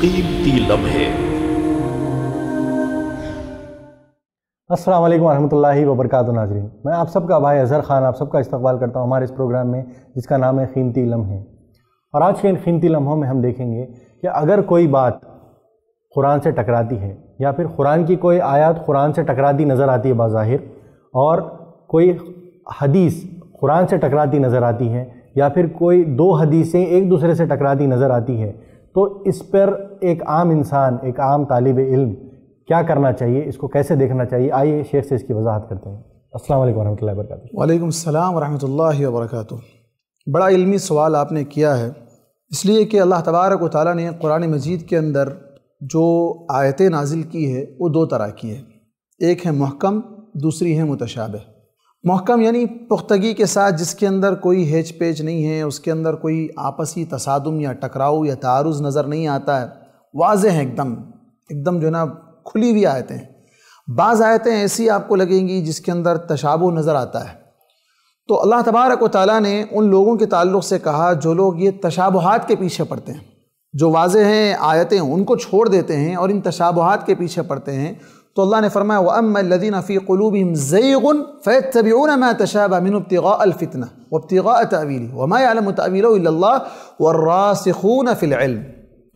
कीमती लम्हे अस्सलाम वालेकुम वबरक नाजरीन मैं आप सबका भाई अजहर ख़ान आप सबका इस्तेवाल करता हूँ हमारे इस प्रोग्राम में जिसका नाम है कीमती लम्हे और आज के इन कीमती लम्हों में हम देखेंगे कि अगर कोई बात कुरान से टकराती है या फिर कुरान की कोई आयत कुरान से टकराती नज़र आती है बाहिर और कोई हदीस कुरान से टकराती नज़र आती है या फिर कोई दो हदीसें एक दूसरे से टकराती नज़र आती है तो इस पर एक आम इंसान एक आम तालब इल्म क्या करना चाहिए इसको कैसे देखना चाहिए आइए शेख से इसकी वजाहत करते हैं असल वालेकुम रहमतुल्लाहि वबरकातुहू वालेकुम सलाम बड़ा इल्मी सवाल आपने किया है इसलिए कि अल्लाह तबारक ताली ने कुरान मजीद के अंदर जो आयतें नाजिल की है वो दो तरह की है एक है महकम दूसरी है मुतशाबह महकम यानी पुख्तगी के साथ जिसके अंदर कोई हेच पेच नहीं है उसके अंदर कोई आपसी तसादम या टकराव या तारुज नज़र नहीं आता है वाज हैं एकदम एकदम जो है ना खुली हुई आयतें हैं बाज़ आयतें ऐसी आपको लगेंगी जिसके अंदर तशाबो नज़र आता है तो अल्लाह तबारक व ताली ने उन लोगों के ताल्लुक से कहा जो लोग ये तशाबहत के पीछे पड़ते हैं जो वाज हैं आयतें उनको छोड़ देते हैं और इन तशाबहत के पीछे पड़ते हैं तो अल्लाह ने फरमाया वम लदीना फ़ी कलूब ज़ैगन फ़ैत तबीन मैं तशाबा मिन अब्तगा अलफ़ितना वब्तगा तवीली वमा आलम तवील वर्रासिखून फ़िलम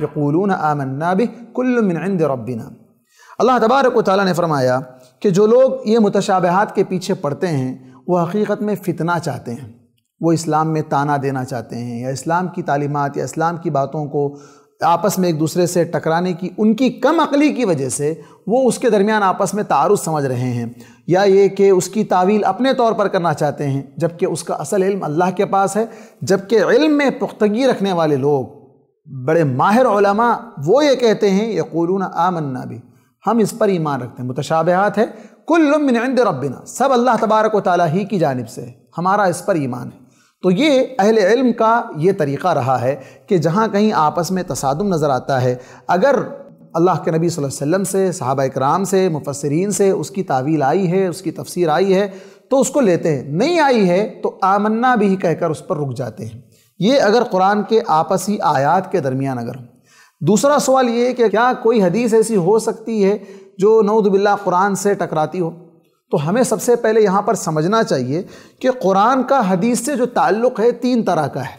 यकूलून आमन नाबि कुल्ल मिन इंद अल्लाह तबारक ताली ने फरमाया कि जो लोग ये मुतशाबहत के पीछे पड़ते हैं वो हकीकत में फ़ितना चाहते हैं वो इस्लाम में ताना देना चाहते हैं या इस्लाम की तालीमत या इस्लाम की बातों को आपस में एक दूसरे से टकराने की उनकी कम अकली की वजह से वो उसके दरमियान आपस में तारुज समझ रहे हैं या ये कि उसकी तावील अपने तौर पर करना चाहते हैं जबकि उसका असल इल्म अल्लाह के पास है जबकि इल्म में पुख्तगी रखने वाले लोग बड़े माहिर उलमा वो ये कहते हैं यकूलून आमन्ना भी हम इस पर ईमान रखते हैं मुतशाबहत है कुल मिन रबिना सब अल्लाह तबारक व ताली ही की जानब से हमारा इस पर ईमान है तो ये अहल इल्म का ये तरीक़ा रहा है कि जहाँ कहीं आपस में तसादम नज़र आता है अगर अल्लाह के नबी वसल्लम से सहाबा कराम से मुफसरीन से उसकी तावील आई है उसकी तफसीर आई है तो उसको लेते हैं नहीं आई है तो आमन्ना भी कहकर उस पर रुक जाते हैं ये अगर कुरान के आपसी आयात के दरमियान अगर दूसरा सवाल ये कि क्या कोई हदीस ऐसी हो सकती है जो नौदबिल्ला कुरान से टकराती हो तो हमें सबसे पहले यहाँ पर समझना चाहिए कि कुरान का हदीस से जो ताल्लुक़ है तीन तरह का है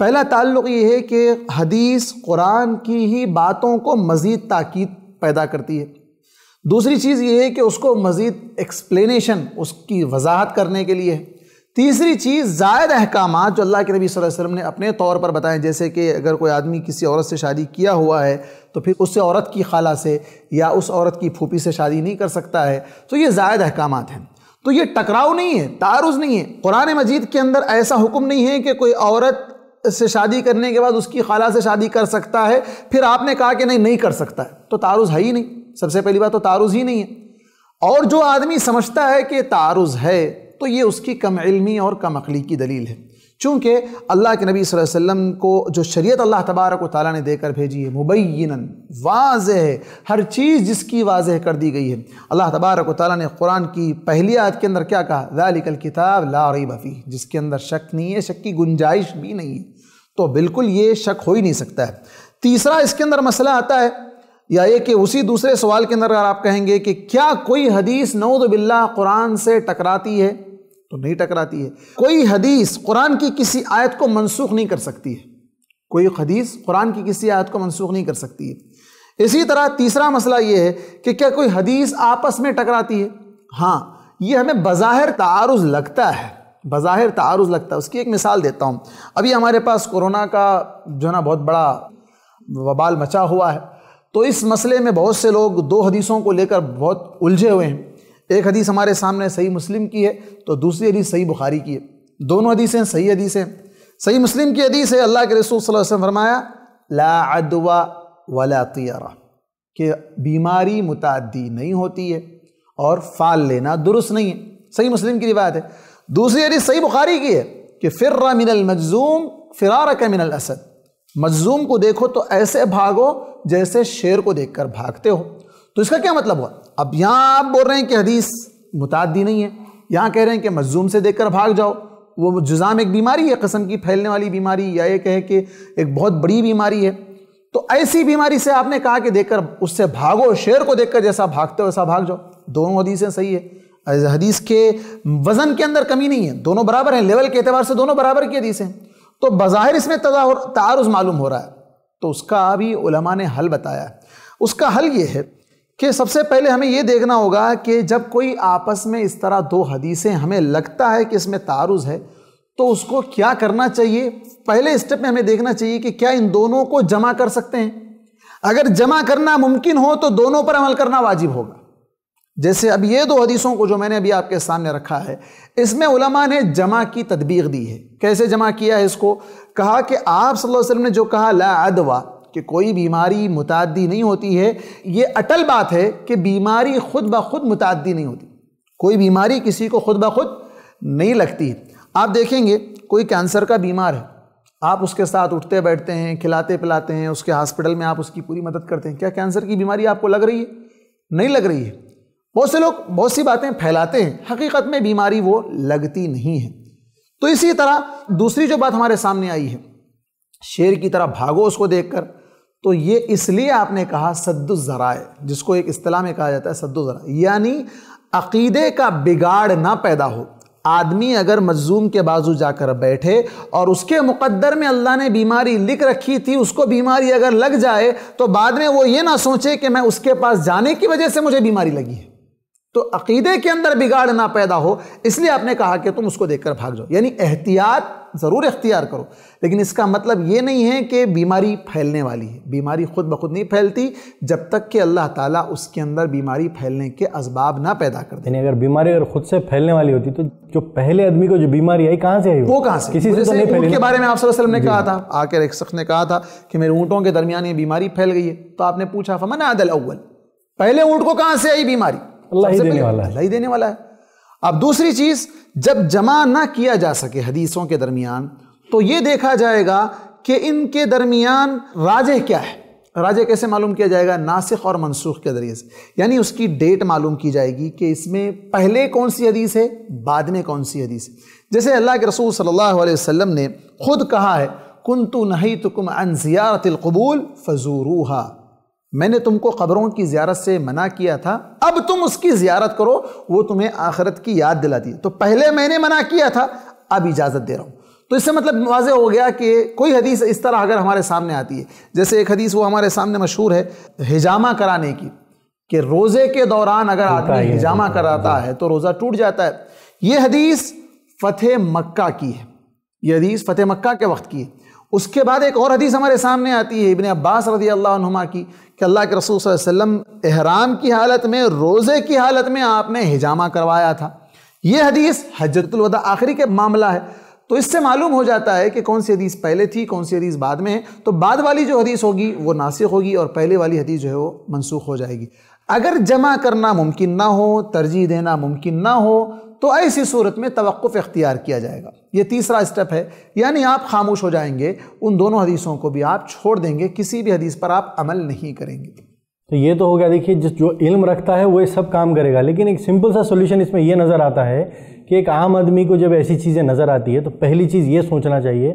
पहला ताल्लुक़ ये है कि हदीस कुरान की ही बातों को मज़ीद ताक़द पैदा करती है दूसरी चीज़ ये है कि उसको मज़ीद एक्सप्लेनेशन उसकी वजाहत करने के लिए है तीसरी चीज़ जायद अहकाम जो अल्लाह के नबी वसल्लम ने अपने तौर पर बताएं जैसे कि अगर कोई आदमी किसी औरत से शादी किया हुआ है तो फिर उससे औरत की खाला से या उस औरत की फूफी से शादी नहीं कर सकता है तो ये जायद अहकाम हैं तो ये टकराव नहीं है तारुज़ नहीं है कुरान मजीद के अंदर ऐसा हुक्म नहीं है कि कोई औरत से शादी करने के बाद उसकी खाला से शादी कर सकता है फिर आपने कहा कि नहीं नहीं कर सकता है तो तारुज़ है ही नहीं सबसे पहली बात तो तारुज़ ही नहीं है और जो आदमी समझता है कि तारुज़ है तो ये उसकी कम इलमी और कम अकली की दलील है चूँकि अल्लाह के नबी वसल्लम को जो शरीयत अल्लाह तबारक ताली ने देकर भेजी है मुबैन वाज है हर चीज़ जिसकी वाज कर दी गई है अल्लाह तबारक ताली ने कुरान की पहली आयत के अंदर क्या कहा दालिकल किताब ला रही बफ़ी जिसके अंदर शक नहीं है शक की गुंजाइश भी नहीं है तो बिल्कुल ये शक हो ही नहीं सकता है तीसरा इसके अंदर मसला आता है या ये कि उसी दूसरे सवाल के अंदर अगर आप कहेंगे कि क्या कोई हदीस नौदबिल्ला कुरान से टकराती है तो नहीं टकराती है कोई हदीस कुरान की किसी आयत को मनसूख नहीं कर सकती है कोई हदीस कुरान की किसी आयत को मनसूख नहीं कर सकती है इसी तरह तीसरा मसला ये है कि क्या कोई हदीस आपस में टकराती है हाँ ये हमें बज़ाहिर तारुज़ लगता है बज़ाहिर तारुज़ लगता है उसकी एक मिसाल देता हूँ अभी हमारे पास कोरोना का जो ना बहुत बड़ा वबाल मचा हुआ है तो इस मसले में बहुत से लोग दो हदीसों को लेकर बहुत उलझे हुए हैं एक हदीस हमारे सामने सही मुस्लिम की है तो दूसरी हदीस सही बुखारी की है दोनों हदीसें सही हदीसें सही मुस्लिम की हदीस है अल्लाह के रसूल वसल्लम फरमाया ला अदवा वला तियारा कि बीमारी मुतादी नहीं होती है और फाल लेना दुरुस्त नहीं है सही मुस्लिम की रिवायत है दूसरी हदीस सही बुखारी की है कि फिर मिनल मजजूम फिरार का मिनल असद मजजूम को देखो तो ऐसे भागो जैसे शेर को देखकर भागते हो तो इसका क्या मतलब हुआ अब यहाँ आप बोल रहे हैं कि हदीस मुतादी नहीं है यहाँ कह रहे हैं कि मजूम से देखकर भाग जाओ वो जुजाम एक बीमारी है कसम की फैलने वाली बीमारी या ये कहे कि एक बहुत बड़ी बीमारी है तो ऐसी बीमारी से आपने कहा कि देखकर उससे भागो शेर को देखकर जैसा भागते हो वैसा भाग जाओ दोनों हदीसें सही है हदीस के वज़न के अंदर कमी नहीं है दोनों बराबर हैं लेवल के अतबार से दोनों बराबर की हदीस हैं तो बाहिर इसमें तारुज़ मालूम हो रहा है तो उसका अभी उलमा ने हल बताया उसका हल ये है कि सबसे पहले हमें ये देखना होगा कि जब कोई आपस में इस तरह दो हदीसें हमें लगता है कि इसमें तारुज है तो उसको क्या करना चाहिए पहले स्टेप में हमें देखना चाहिए कि क्या इन दोनों को जमा कर सकते हैं अगर जमा करना मुमकिन हो तो दोनों पर अमल करना वाजिब होगा जैसे अब ये दो हदीसों को जो मैंने अभी आपके सामने रखा है इसमें उलमा ने जमा की तदबीर दी है कैसे जमा किया है इसको कहा कि आप सल्लल्लाहु अलैहि वसल्लम ने जो कहा ला अदवा कि कोई बीमारी मुतादी नहीं होती है ये अटल बात है कि बीमारी खुद ब खुद मुतादी नहीं होती कोई बीमारी किसी को खुद ब खुद नहीं लगती आप देखेंगे कोई कैंसर का बीमार है आप उसके साथ उठते बैठते हैं खिलाते पिलाते हैं उसके हॉस्पिटल में आप उसकी पूरी मदद करते हैं क्या कैंसर की बीमारी आपको लग रही है नहीं लग रही है बहुत से लोग बहुत सी बातें फैलाते हैं हकीकत में बीमारी वो लगती नहीं है तो इसी तरह दूसरी जो बात हमारे सामने आई है शेर की तरह भागो उसको देखकर तो ये इसलिए आपने कहा ज़राए जिसको एक असलाह में कहा जाता है सद्दुजरा यानी अकीदे का बिगाड़ ना पैदा हो आदमी अगर मजलूम के बाजू जाकर बैठे और उसके मुकद्दर में अल्लाह ने बीमारी लिख रखी थी उसको बीमारी अगर लग जाए तो बाद में वो ये ना सोचे कि मैं उसके पास जाने की वजह से मुझे बीमारी लगी है तो अकीदे के अंदर बिगाड़ ना पैदा हो इसलिए आपने कहा कि तुम उसको देखकर भाग जाओ यानी एहतियात ज़रूर इख्तियार करो लेकिन इसका मतलब ये नहीं है कि बीमारी फैलने वाली है बीमारी खुद ब खुद नहीं फैलती जब तक कि अल्लाह ताला उसके अंदर बीमारी फैलने के असबाब ना पैदा कर दे अगर बीमारी अगर खुद से फैलने वाली होती तो जो पहले आदमी को जो बीमारी आई कहाँ से आई वो कहाँ से किसी से तो के बारे में आप वसल्लम ने कहा था आकर एक शख्स ने कहा था कि मेरे ऊँटों के दरमियान ये बीमारी फैल गई है तो आपने पूछा फमन आदल अव्वल पहले ऊँट को कहाँ से आई बीमारी अल्लाह ही देने वाला है अल्लाह ही देने वाला है अब दूसरी चीज़ जब जमा ना किया जा सके हदीसों के दरमियान तो ये देखा जाएगा कि इनके दरमियान राजे क्या है राजे कैसे मालूम किया जाएगा नासिक और मनसूख के ज़रिए से यानी उसकी डेट मालूम की जाएगी कि इसमें पहले कौन सी हदीस है बाद में कौन सी हदीस है जैसे अल्लाह के रसूल सल्लल्लाहु अलैहि वसल्लम ने खुद कहा है कुन तो नहीं तुम अन ज़ियारतलकबूल फ़जूरूहा मैंने तुमको खबरों की ज्यारत से मना किया था अब तुम उसकी ज्यारत करो वो तुम्हें आखिरत की याद दिलाती है तो पहले मैंने मना किया था अब इजाज़त दे रहा हूँ तो इससे मतलब वाजह हो गया कि कोई हदीस इस तरह अगर हमारे सामने आती है जैसे एक हदीस वो हमारे सामने मशहूर है हिजामा कराने की कि रोज़े के दौरान अगर आदमी हिजामा कराता है तो रोज़ा टूट जाता है ये हदीस फ़तेह मक्का की है ये हदीस फ़तेह मक्का के वक्त की है उसके बाद एक और हदीस हमारे सामने आती है इबन अब्बास रजी अल्लाह की कि अल्लाह के रसूल वसम एहराम की हालत में रोज़े की हालत में आपने हिजामा करवाया था यह हदीस हजरतुलवदा आखिरी के मामला है तो इससे मालूम हो जाता है कि कौन सी हदीस पहले थी कौन सी हदीस बाद में है तो बाद वाली जो हदीस होगी वो नासिक होगी और पहले वाली हदीस जो है वो मनसूख हो जाएगी अगर जमा करना मुमकिन ना हो तरजीह देना मुमकिन ना हो तो ऐसी सूरत में तवक़ इख्तियार किया जाएगा ये तीसरा स्टेप है यानी आप खामोश हो जाएंगे उन दोनों हदीसों को भी आप छोड़ देंगे किसी भी हदीस पर आप अमल नहीं करेंगे तो ये तो हो गया देखिए जिस जो इल्म रखता है वो ये सब काम करेगा लेकिन एक सिंपल सा सोल्यूशन इसमें ये नज़र आता है कि एक आम आदमी को जब ऐसी चीज़ें नज़र आती है तो पहली चीज़ ये सोचना चाहिए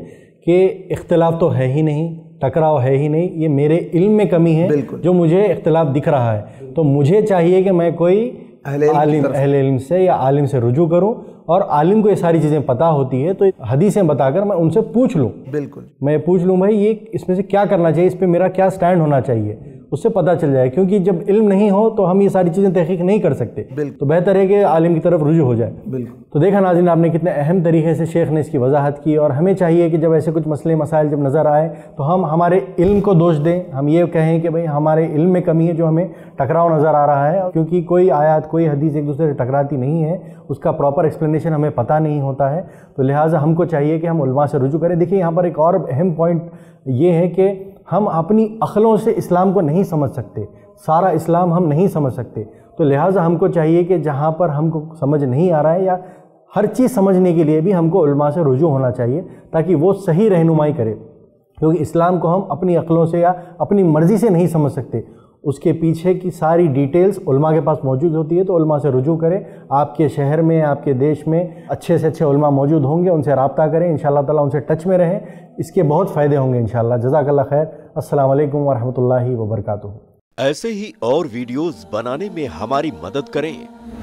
कि इख्तलाफ तो है ही नहीं टकराव है ही नहीं ये मेरे इल्म में कमी है जो मुझे इख्तलाफ दिख रहा है तो मुझे चाहिए कि मैं कोई आलिम इल्म से या आलिम से रुजू करूं और आलिम को ये सारी चीज़ें पता होती है तो हदीसें बताकर मैं उनसे पूछ लूँ बिल्कुल मैं पूछ लूँ भाई ये इसमें से क्या करना चाहिए इस पर मेरा क्या स्टैंड होना चाहिए उससे पता चल जाए क्योंकि जब इल्म नहीं हो तो हम ये सारी चीज़ें तहकीक नहीं कर सकते तो बेहतर है कि आलिम की तरफ रुजू हो जाए बिल्कुल तो देखा नाजिन आपने कितने अहम तरीके से शेख ने इसकी वजाहत की और हमें चाहिए कि जब ऐसे कुछ मसले मसाइल जब नज़र आए तो हम हमारे इल्म को दोष दें हम ये कहें कि भाई हमारे इल्म में कमी है जो हमें टकराव नज़र आ रहा है क्योंकि कोई आयात कोई हदीस एक दूसरे से टकराती नहीं है उसका प्रॉपर एक्सप्लेनेशन हमें पता नहीं होता है तो लिहाजा हमको चाहिए कि हम उलमा से रुजू करें देखिए यहाँ पर एक और अहम पॉइंट ये है कि हम अपनी अखलों से इस्लाम को नहीं समझ सकते सारा इस्लाम हम नहीं समझ सकते तो लिहाजा हमको चाहिए कि जहाँ पर हमको समझ नहीं आ रहा है या हर चीज़ समझने के लिए भी हमको उलमा से रुजू होना चाहिए ताकि वो सही रहनुमाई करे क्योंकि इस्लाम को हम अपनी अकलों से या अपनी मर्ज़ी से नहीं समझ सकते उसके पीछे की सारी डिटेल्स उलमा के पास मौजूद होती है तो उलमा से रुजू करें आपके शहर में आपके देश में अच्छे से अच्छे उलमा मौजूद होंगे उनसे रबता करें इन ताला उनसे टच में रहें इसके बहुत फ़ायदे होंगे इन जजाकल्ला खैर असल वरहमल वरक ऐसे ही और वीडियोज़ बनाने में हमारी मदद करें